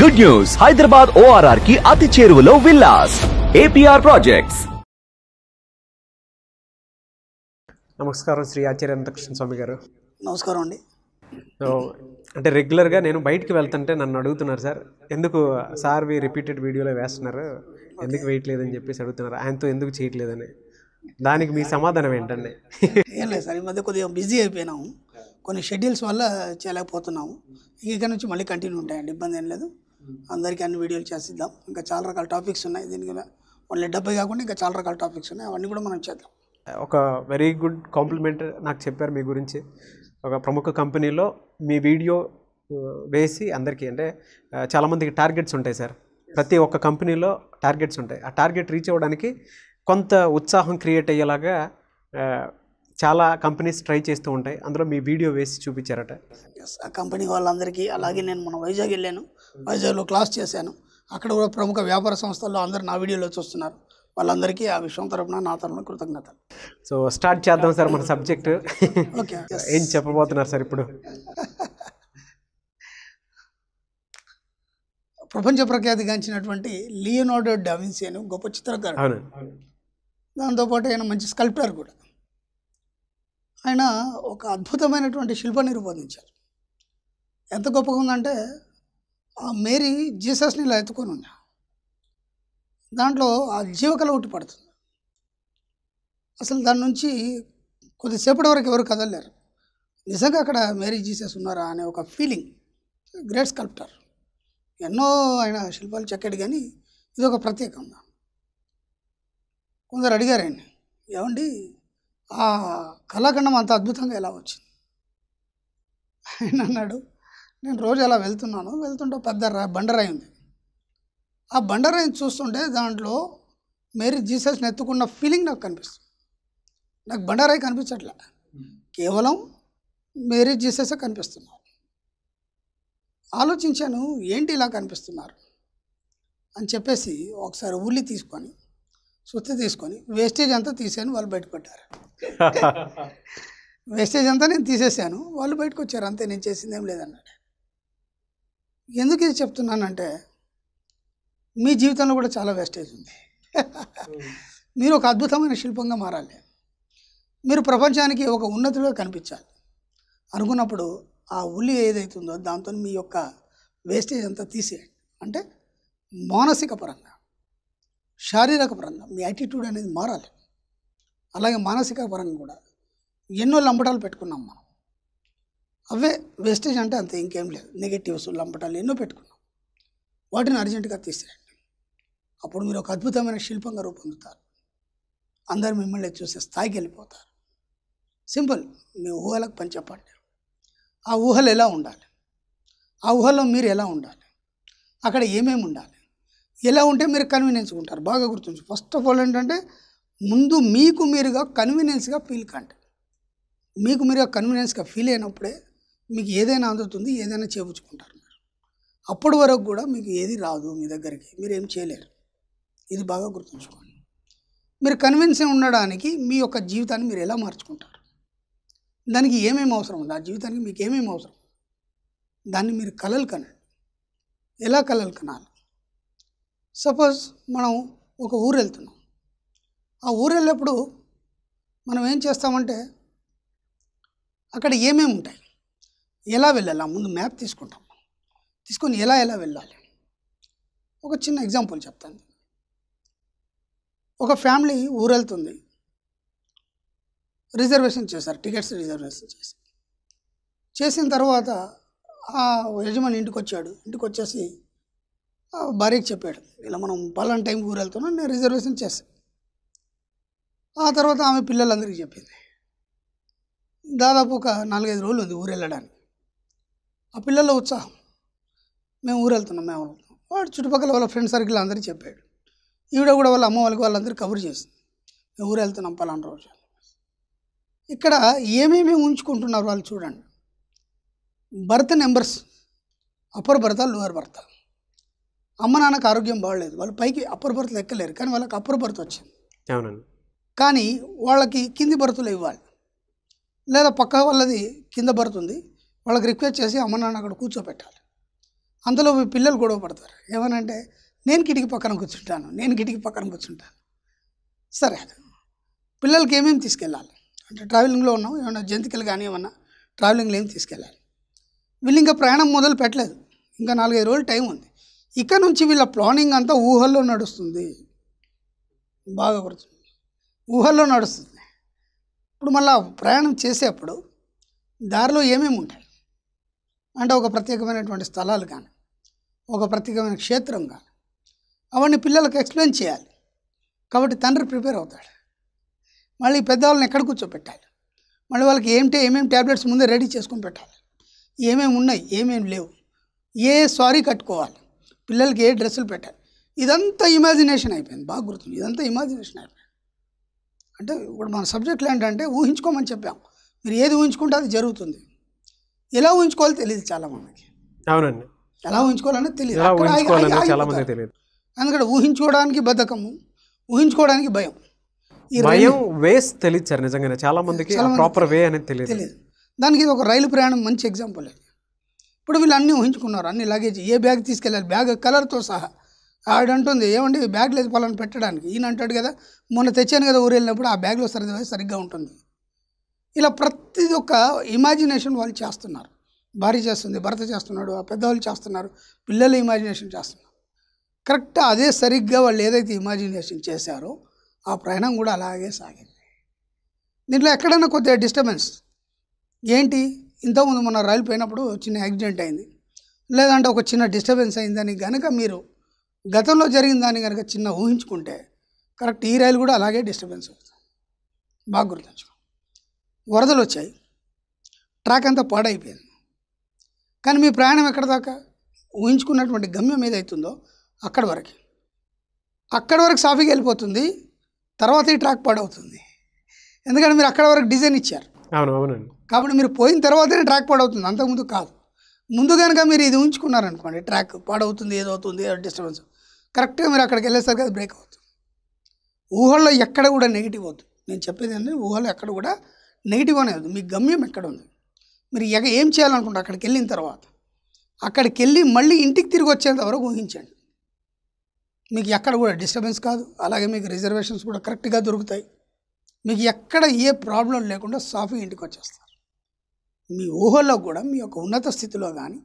Good news Hyderabad ORR కి అతి చేరువలో విల్లాస్ ఏపీఆర్ ప్రాజెక్ట్స్ నమస్కారం శ్రీ ఆచార్య అనంతకృష్ణ స్వామి గారు నమస్కారం అండి అంటే రెగ్యులర్గా నేను బయటికి వెళ్తుంటే నన్ను అడుగుతున్నారు సార్ ఎందుకు సార్ వి రిపీటెడ్ వీడియోలో వేస్తున్నారు ఎందుకు వేయట్లేదని చెప్పేసి అడుగుతున్నారు ఆయనతో ఎందుకు చేయట్లేదని దానికి మీ సమాధానం ఏంటండి ఏం లేదు సార్ ఈ మధ్య కొద్దిగా బిజీ అయిపోయినాము కొన్ని షెడ్యూల్స్ వల్ల చేయలేకపోతున్నాము ఇక నుంచి మళ్ళీ కంటిన్యూ ఉంటాయండి ఇబ్బంది ఏం లేదు అందరికీ అన్ని వీడియోలు చేసిద్దాం ఇంకా చాలా రకాల టాపిక్స్ ఉన్నాయి దీనికి ఓన్లీ డెబ్బై కాకుండా ఇంకా చాలా రకాల టాపిక్స్ ఉన్నాయి అవన్నీ కూడా మనం చేద్దాం ఒక వెరీ గుడ్ కాంప్లిమెంట్ నాకు చెప్పారు మీ గురించి ఒక ప్రముఖ కంపెనీలో మీ వీడియో వేసి అందరికీ అంటే చాలామందికి టార్గెట్స్ ఉంటాయి సార్ ప్రతి ఒక్క కంపెనీలో టార్గెట్స్ ఉంటాయి ఆ టార్గెట్ రీచ్ అవ్వడానికి కొంత ఉత్సాహం క్రియేట్ అయ్యేలాగా చాలా కంపెనీస్ ట్రై చేస్తూ ఉంటాయి అందులో మీ వీడియో వేసి చూపించారట ఆ కంపెనీ వాళ్ళందరికీ అలాగే నేను మొన్న వైజాగ్ వెళ్ళాను వైజాగ్లో క్లాస్ చేశాను అక్కడ కూడా ప్రముఖ వ్యాపార సంస్థల్లో అందరు నా వీడియోలో చూస్తున్నారు వాళ్ళందరికీ ఆ విషయం తరపున నా తరపున కృతజ్ఞతలు సో స్టార్ట్ చేద్దాం సార్ మన సబ్జెక్ట్ ఓకే ఏం చెప్పబోతున్నారు సార్ ఇప్పుడు ప్రపంచ ప్రఖ్యాతిగాంచినటువంటి లియోనార్డో డావిన్సీ అని గొప్ప చిత్రకారు దాంతోపాటు ఆయన మంచి స్కల్ప్టర్ కూడా ఆయన ఒక అద్భుతమైనటువంటి శిల్పాన్ని రూపొందించారు ఎంత గొప్పగా ఉందంటే ఆ మేరీ జీసస్ని ఇలా ఎత్తుకొని ఉంది దాంట్లో ఆ జీవకళ ఒకటి పడుతుంది అసలు దాని నుంచి కొద్దిసేపటి వరకు ఎవరు కదలలేరు నిజంగా అక్కడ మేరీ జీసస్ ఉన్నారా అనే ఒక ఫీలింగ్ గ్రేట్ స్కల్ప్టర్ ఎన్నో ఆయన శిల్పాలు చెక్కాడు కానీ ఇది ఒక ప్రత్యేకంగా కొందరు అడిగారండి ఏమండి ఆ కళాఖండం అంత అద్భుతంగా ఎలా వచ్చింది ఆయన అన్నాడు నేను రోజు అలా వెళ్తున్నాను వెళ్తుంటే పెద్ద బండరాయి ఉంది ఆ బండరాయిని చూస్తుంటే దాంట్లో మేరీ జీసస్ని ఎత్తుకున్న ఫీలింగ్ నాకు కనిపిస్తుంది నాకు బండరాయి కనిపించట్లే కేవలం మేరీ జీససే కనిపిస్తున్నారు ఆలోచించాను ఏంటి ఇలా కనిపిస్తున్నారు అని చెప్పేసి ఒకసారి ఉల్లి తీసుకొని సుత్తి తీసుకొని వేస్టేజ్ అంతా తీసేయని వాళ్ళు బయటపెట్టారు వేస్టేజ్ అంతా నేను తీసేసాను వాళ్ళు బయటకు వచ్చారు అంతే నేను చేసింది ఏం లేదన్నాడు ఎందుకు ఇది చెప్తున్నానంటే మీ జీవితంలో కూడా చాలా వేస్టేజ్ ఉంది hmm. మీరు ఒక అద్భుతమైన శిల్పంగా మారాలి మీరు ప్రపంచానికి ఒక ఉన్నతిలో కనిపించాలి అనుకున్నప్పుడు ఆ ఉల్లి ఏదైతుందో దాంతో మీ యొక్క వేస్టేజ్ అంతా తీసేయండి అంటే మానసిక పరంగా శారీరక పరంగా మీ యాటిట్యూడ్ అనేది మారాలి అలాగే మానసిక పరంగా కూడా ఎన్నో లంపటాలు పెట్టుకున్నాం మనం అవే వేస్టేజ్ అంటే అంతే ఇంకేం లేదు నెగిటివ్స్ లంపటాలు ఎన్నో పెట్టుకున్నాం వాటిని అర్జెంటుగా తీసిరండి అప్పుడు మీరు ఒక అద్భుతమైన శిల్పంగా రూపొందుతారు అందరు మిమ్మల్ని చూసే స్థాయికి వెళ్ళిపోతారు సింపుల్ మీ ఊహలకు పని చెప్పండి ఆ ఊహలు ఎలా ఉండాలి ఆ ఊహలో మీరు ఎలా ఉండాలి అక్కడ ఏమేమి ఉండాలి ఎలా ఉంటే మీరు కన్వీనియన్స్ ఉంటారు బాగా గుర్తుంచు ఫస్ట్ ఆఫ్ ఆల్ ఏంటంటే ముందు మీకు మీరుగా కన్వీనియన్స్గా ఫీల్ కండి మీకు మీరుగా కన్వీనియన్స్గా ఫీల్ అయినప్పుడే మీకు ఏదైనా అందుతుంది ఏదైనా చేపుచ్చుకుంటారు మీరు అప్పటి వరకు కూడా మీకు ఏది రాదు మీ దగ్గరికి మీరు ఏం చేయలేరు ఇది బాగా గుర్తుంచుకోండి మీరు కన్విన్స్ ఉండడానికి మీ యొక్క జీవితాన్ని మీరు ఎలా మార్చుకుంటారు దానికి ఏమేమి అవసరం ఉంది ఆ జీవితానికి మీకు ఏమేమి అవసరం దాన్ని మీరు కలలు కనండి ఎలా కలలు కనాలి సపోజ్ మనం ఒక ఊరు వెళ్తున్నాం ఆ ఊరు వెళ్ళినప్పుడు మనం ఏం చేస్తామంటే అక్కడ ఏమేమి ఉంటాయి ఎలా వెళ్ళాలి ముందు మ్యాప్ తీసుకుంటాం తీసుకొని ఎలా ఎలా వెళ్ళాలి ఒక చిన్న ఎగ్జాంపుల్ చెప్తాను ఒక ఫ్యామిలీ ఊరు వెళ్తుంది రిజర్వేషన్ చేశారు టికెట్స్ రిజర్వేషన్ చేసి చేసిన తర్వాత ఆ యజమాని ఇంటికి వచ్చాడు ఇంటికి వచ్చేసి భార్యకి చెప్పాడు ఇలా మనం పలానా టైం ఊరు వెళ్తున్నాం నేను రిజర్వేషన్ చేశాను ఆ తర్వాత ఆమె పిల్లలందరికీ చెప్పింది దాదాపు ఒక నాలుగైదు రోజులు ఉంది ఊరు వెళ్ళడానికి ఆ పిల్లల ఉత్సాహం మేము ఊరు వెళ్తున్నాం మేము వాడు చుట్టుపక్కల వాళ్ళ ఫ్రెండ్ సర్కిల్ అందరికీ చెప్పాడు ఈవిడ కూడా వాళ్ళ అమ్మ వాళ్ళకి వాళ్ళందరూ కబుర్ చేస్తుంది మేము ఊరు వెళ్తున్నాం పలానా రోజు ఇక్కడ ఏమేమి ఉంచుకుంటున్నారు వాళ్ళు చూడండి భర్త నెంబర్స్ అప్పర్ భర్త లోవర్ భర్త అమ్మ నాన్నకు ఆరోగ్యం బాగలేదు వాళ్ళు పైకి అప్పర్ భర్త ఎక్కలేరు కానీ వాళ్ళకి అప్పర్ భర్త వచ్చింది అవునండి కానీ వాళ్ళకి కింది బరుతులు ఇవ్వాలి లేదా పక్క వాళ్ళది కింద బరుతుంది వాళ్ళకి రిక్వెస్ట్ చేసి అమ్మ నాన్న అక్కడ కూర్చోపెట్టాలి అందులో పిల్లలు గొడవ పడతారు ఏమనంటే నేను కిటికీ పక్కన కూర్చుంటాను నేను కిటికీ పక్కన కూర్చుంటాను సరే పిల్లలకి ఏమేమి తీసుకెళ్ళాలి అంటే ట్రావెలింగ్లో ఉన్నాం ఏమైనా జంతికలు కానీ ఏమన్నా ట్రావెలింగ్లో ఏమి తీసుకెళ్ళాలి వీళ్ళు ఇంకా ప్రయాణం మొదలు పెట్టలేదు ఇంకా నాలుగైదు రోజులు టైం ఉంది ఇక్కడ నుంచి వీళ్ళ ప్లానింగ్ అంతా ఊహల్లో నడుస్తుంది బాగా గుర్తుంది ఊహల్లో నడుస్తుంది ఇప్పుడు మళ్ళీ ప్రయాణం చేసేప్పుడు దారిలో ఏమేమి ఉంటాయి అంటే ఒక ప్రత్యేకమైనటువంటి స్థలాలు కానీ ఒక ప్రత్యేకమైన క్షేత్రం కానీ అవన్నీ పిల్లలకు ఎక్స్ప్లెయిన్ చేయాలి కాబట్టి తండ్రి ప్రిపేర్ అవుతాడు మళ్ళీ పెద్దవాళ్ళని ఎక్కడ కూర్చోపెట్టాలి మళ్ళీ వాళ్ళకి ఏమిటి ఏమేమి ట్యాబ్లెట్స్ ముందే రెడీ చేసుకుని పెట్టాలి ఏమేమి ఉన్నాయి ఏమేమి లేవు ఏ సారీ కట్టుకోవాలి పిల్లలకి ఏ డ్రెస్సులు పెట్టాలి ఇదంతా ఇమాజినేషన్ అయిపోయింది బాగా గుర్తుంది ఇదంతా ఇమాజినేషన్ అయిపోయింది అంటే ఇప్పుడు మన సబ్జెక్టులు ఏంటంటే ఊహించుకోమని చెప్పాం మీరు ఏది ఊహించుకుంటే అది జరుగుతుంది ఎలా ఊహించుకోవాలో తెలియదు చాలా మనకి అవునండి ఎలా ఊహించుకోవాలనేది తెలియదు తెలియదు ఎందుకంటే ఊహించుకోవడానికి బద్ధకము ఊహించుకోవడానికి భయం భయం వేస్ తెలియదు సార్ నిజంగానే చాలా మందికి ప్రాపర్ వే అనేది తెలియదు తెలియదు దానికి ఇది ఒక రైలు ప్రయాణం మంచి ఎగ్జాంపుల్ ఇప్పుడు వీళ్ళు అన్నీ ఊహించుకున్నారు అన్ని లగేజ్ ఏ బ్యాగ్ తీసుకెళ్ళాలి బ్యాగ్ కలర్తో సహా అంటుంది ఏమండి బ్యాగ్ లేదు పొలాన్ని పెట్టడానికి ఈయన అంటాడు కదా మొన్న తెచ్చాను కదా ఊరు వెళ్ళినప్పుడు ఆ బ్యాగ్లో సరి సరిగ్గా ఉంటుంది ఇలా ప్రతి ఒక్క ఇమాజినేషన్ వాళ్ళు చేస్తున్నారు భార్య చేస్తుంది భర్త చేస్తున్నాడు ఆ పెద్దవాళ్ళు చేస్తున్నారు పిల్లలు ఇమాజినేషన్ చేస్తున్నారు కరెక్ట్ అదే సరిగ్గా వాళ్ళు ఏదైతే ఇమాజినేషన్ చేశారో ఆ ప్రయాణం కూడా అలాగే సాగింది దీంట్లో ఎక్కడైనా కొద్దిగా డిస్టర్బెన్స్ ఏంటి ఇంతకుముందు మొన్న రైలు పోయినప్పుడు చిన్న యాక్సిడెంట్ అయింది లేదంటే ఒక చిన్న డిస్టర్బెన్స్ అయిందని కనుక మీరు గతంలో జరిగిన దాన్ని కనుక చిన్న ఊహించుకుంటే కరెక్ట్ ఈ రైలు కూడా అలాగే డిస్టర్బెన్స్ అవుతుంది బాగా గుర్తుంచుకో వరదలు వచ్చాయి ట్రాక్ అంతా పాడైపోయింది కానీ మీ ప్రయాణం ఎక్కడ దాకా ఊహించుకున్నటువంటి గమ్యం ఏదైతుందో అక్కడి వరకు అక్కడి వరకు సాఫీకి వెళ్ళిపోతుంది తర్వాత ఈ ట్రాక్ పాడవుతుంది ఎందుకంటే మీరు అక్కడ వరకు డిజైన్ ఇచ్చారు అవును అవునండి కాబట్టి మీరు పోయిన తర్వాతనే ట్రాక్ పాడవుతుంది అంతకుముందు కాదు ముందు కనుక మీరు ఇది ఉంచుకున్నారనుకోండి ట్రాక్ పాడవుతుంది ఏదవుతుంది ఏదో డిస్టర్బెన్స్ కరెక్ట్గా మీరు అక్కడికి వెళ్ళేసరికి అది బ్రేక్ అవుతుంది ఊహల్లో ఎక్కడ కూడా నెగిటివ్ అవుతుంది నేను చెప్పేది ఏంటంటే ఊహల్లో ఎక్కడ కూడా నెగిటివ్ అనే మీ గమ్యం ఎక్కడ ఉంది మీరు ఎగ ఏం చేయాలనుకుంటే అక్కడికి వెళ్ళిన తర్వాత అక్కడికి వెళ్ళి మళ్ళీ ఇంటికి తిరిగి వచ్చేంత వరకు ఊహించండి మీకు ఎక్కడ కూడా డిస్టర్బెన్స్ కాదు అలాగే మీకు రిజర్వేషన్స్ కూడా కరెక్ట్గా దొరుకుతాయి మీకు ఎక్కడ ఏ ప్రాబ్లం లేకుండా సాఫీ ఇంటికి వచ్చేస్తారు మీ ఊహల్లో కూడా మీ యొక్క ఉన్నత స్థితిలో కానీ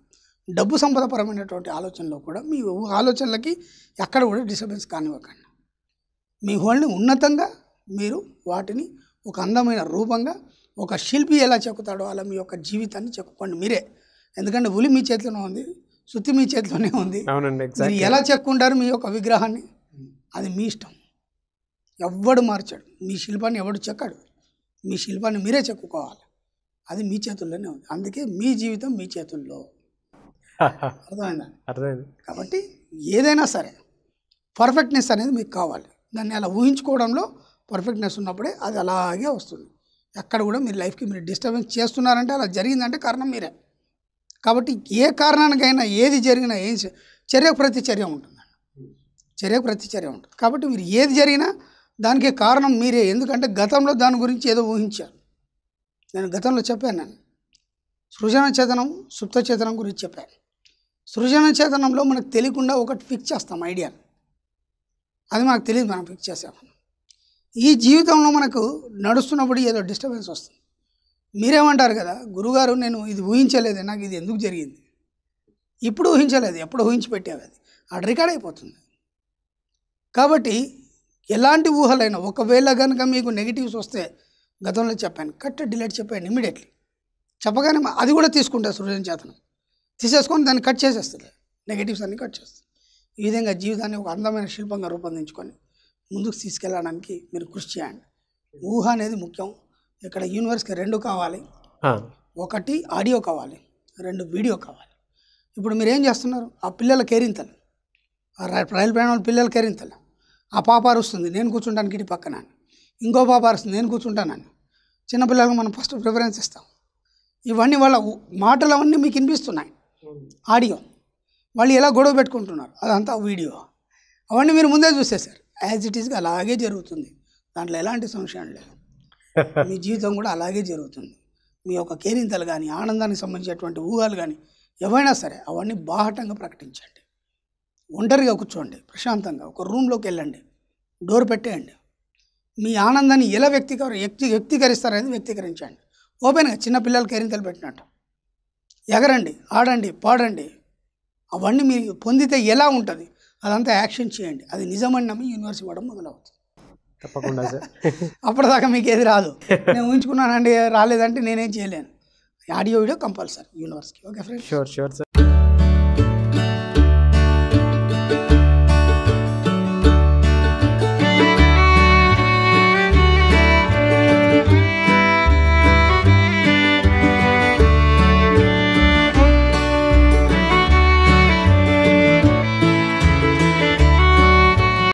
డబ్బు సంపదపరమైనటువంటి ఆలోచనలో కూడా మీ ఆలోచనలకి ఎక్కడ కూడా డిస్టర్బెన్స్ కానివ్వకండి మీ హోల్ని ఉన్నతంగా మీరు వాటిని ఒక అందమైన రూపంగా ఒక శిల్పి ఎలా చెక్కుతాడో అలా మీ యొక్క జీవితాన్ని చెక్కుకోండి మీరే ఎందుకంటే ఉలి మీ చేతిలోనే ఉంది శుద్ధి మీ చేతిలోనే ఉంది మీరు ఎలా చెక్కుంటారు మీ యొక్క విగ్రహాన్ని అది మీ ఇష్టం ఎవ్వడు మార్చాడు మీ శిల్పాన్ని ఎవడు చెక్కడు మీ శిల్పాన్ని మీరే చెక్కుకోవాలి అది మీ చేతుల్లోనే ఉంది అందుకే మీ జీవితం మీ చేతుల్లో అర్థమైందా అర్థమైంది కాబట్టి ఏదైనా సరే పర్ఫెక్ట్నెస్ అనేది మీకు కావాలి దాన్ని అలా ఊహించుకోవడంలో పర్ఫెక్ట్నెస్ ఉన్నప్పుడే అది అలాగే వస్తుంది ఎక్కడ కూడా మీ లైఫ్కి మీరు డిస్టర్బెన్స్ చేస్తున్నారంటే అలా జరిగిందంటే కారణం మీరే కాబట్టి ఏ కారణానికైనా ఏది జరిగినా ఏం చర్య చర్య ఉంటుంది చర్య ప్రతిచర్య ఉంటుంది కాబట్టి మీరు ఏది జరిగినా దానికి కారణం మీరే ఎందుకంటే గతంలో దాని గురించి ఏదో ఊహించారు నేను గతంలో చెప్పాను నేను సృజన చేతనం సుప్త చేతనం గురించి చెప్పాను సృజన చేతనంలో మనకు తెలియకుండా ఒకటి ఫిక్స్ చేస్తాం ఐడియాని అది మనకు తెలియదు మనం ఫిక్స్ చేసామని ఈ జీవితంలో మనకు నడుస్తున్నప్పుడు ఏదో డిస్టర్బెన్స్ వస్తుంది మీరేమంటారు కదా గురుగారు నేను ఇది ఊహించలేదు నాకు ఇది ఎందుకు జరిగింది ఇప్పుడు ఊహించలేదు ఎప్పుడు ఊహించి పెట్టావు అది అది రికార్డ్ అయిపోతుంది కాబట్టి ఎలాంటి ఊహలైనా ఒకవేళ కనుక మీకు నెగిటివ్స్ వస్తే గతంలో చెప్పాను కట్ డిలీట్ చెప్పాను ఇమీడియట్లీ చెప్పగానే అది కూడా తీసుకుంటారు సృజన చేతనం తీసేసుకొని దాన్ని కట్ చేసేస్తుంది నెగిటివ్స్ అన్ని కట్ చేస్తుంది ఈ విధంగా జీవితాన్ని ఒక అందమైన శిల్పంగా రూపొందించుకొని ముందుకు తీసుకెళ్ళడానికి మీరు కృషి చేయండి ఊహ అనేది ముఖ్యం ఇక్కడ యూనివర్స్కి రెండు కావాలి ఒకటి ఆడియో కావాలి రెండు వీడియో కావాలి ఇప్పుడు మీరు ఏం చేస్తున్నారు ఆ పిల్లల కేరింతలు రైలు ప్రయాణం పిల్లల కేరింతలు ఆ పాప అరుస్తుంది నేను కూర్చుంటానికి ఇటు పక్కన ఇంకో బాబా అరుస్తుంది నేను కూర్చుంటానని చిన్నపిల్లలకు మనం ఫస్ట్ ప్రిఫరెన్స్ ఇస్తాం ఇవన్నీ వాళ్ళ మాటలు అవన్నీ మీకు వినిపిస్తున్నాయి ఆడియో వాళ్ళు ఎలా గొడవ పెట్టుకుంటున్నారు అదంతా వీడియో అవన్నీ మీరు ముందే చూసేసారు యాజ్ ఇట్ ఈస్గా అలాగే జరుగుతుంది దాంట్లో ఎలాంటి సంశయం లేదు మీ జీవితం కూడా అలాగే జరుగుతుంది మీ యొక్క కేరింతలు కానీ ఆనందానికి సంబంధించినటువంటి ఊహాలు కానీ ఎవైనా సరే అవన్నీ బాహటంగా ప్రకటించండి ఒంటరిగా కూర్చోండి ప్రశాంతంగా ఒక రూమ్లోకి వెళ్ళండి డోర్ పెట్టేయండి మీ ఆనందాన్ని ఎలా వ్యక్తీకర వ్యక్తి వ్యక్తీకరిస్తారనేది వ్యక్తీకరించండి ఓపెన్గా చిన్నపిల్లలు కేరింతలు పెట్టినట్టు ఎగరండి ఆడండి పాడండి అవన్నీ మీరు పొందితే ఎలా ఉంటుంది అదంతా యాక్షన్ చేయండి అది నిజమని నమ్మి యూనివర్స్ ఇవ్వడం మొదలవుతుంది తప్పకుండా సార్ అప్పటిదాకా మీకు ఏది రాదు నేను ఉంచుకున్నానండి రాలేదంటే నేనేం చేయలేను ఆడియో వీడియో కంపల్సరీ యూనివర్స్కి okay friend sure sure sir